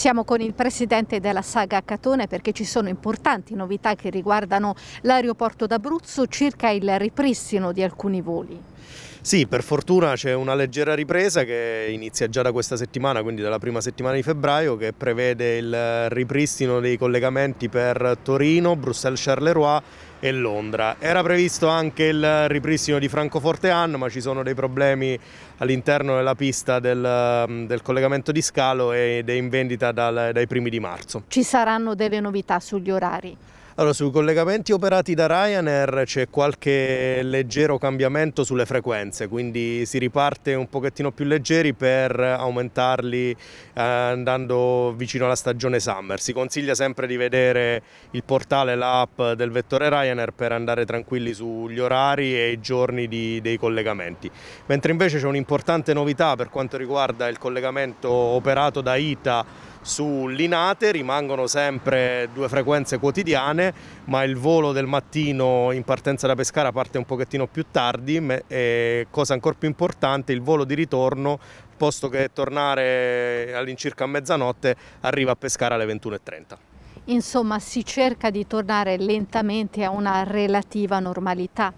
Siamo con il presidente della Saga Catone perché ci sono importanti novità che riguardano l'aeroporto d'Abruzzo circa il ripristino di alcuni voli. Sì, per fortuna c'è una leggera ripresa che inizia già da questa settimana, quindi dalla prima settimana di febbraio, che prevede il ripristino dei collegamenti per Torino, Bruxelles-Charleroi e Londra. Era previsto anche il ripristino di Francoforte Anno, ma ci sono dei problemi all'interno della pista del, del, collegamento di scalo ed è in vendita dal, dai primi di marzo. Ci saranno delle novità sugli orari? Allora, sui collegamenti operati da Ryanair c'è qualche leggero cambiamento sulle frequenze, quindi si riparte un pochettino più leggeri per aumentarli eh, andando vicino alla stagione summer. Si consiglia sempre di vedere il portale, l'app del vettore Ryanair per andare tranquilli sugli orari e i giorni di, dei collegamenti. Mentre invece c'è un'importante novità per quanto riguarda il collegamento operato da ITA Sull'Inate rimangono sempre due frequenze quotidiane, ma il volo del mattino in partenza da Pescara parte un pochettino più tardi e cosa ancora più importante, il volo di ritorno, posto che tornare all'incirca a mezzanotte, arriva a Pescara alle 21.30. Insomma, si cerca di tornare lentamente a una relativa normalità.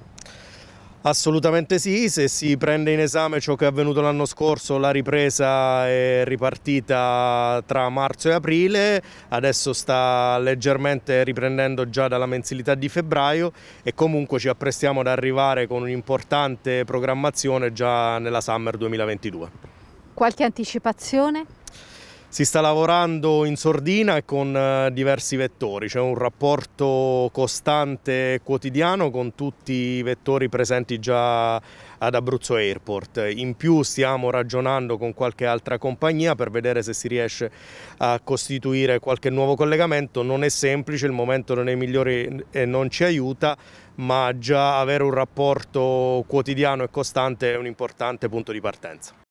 Assolutamente sì, se si prende in esame ciò che è avvenuto l'anno scorso, la ripresa è ripartita tra marzo e aprile, adesso sta leggermente riprendendo già dalla mensilità di febbraio e comunque ci apprestiamo ad arrivare con un'importante programmazione già nella Summer 2022. Qualche anticipazione? Si sta lavorando in sordina e con eh, diversi vettori, c'è un rapporto costante e quotidiano con tutti i vettori presenti già ad Abruzzo Airport. In più stiamo ragionando con qualche altra compagnia per vedere se si riesce a costituire qualche nuovo collegamento. Non è semplice, il momento non è migliore e non ci aiuta, ma già avere un rapporto quotidiano e costante è un importante punto di partenza.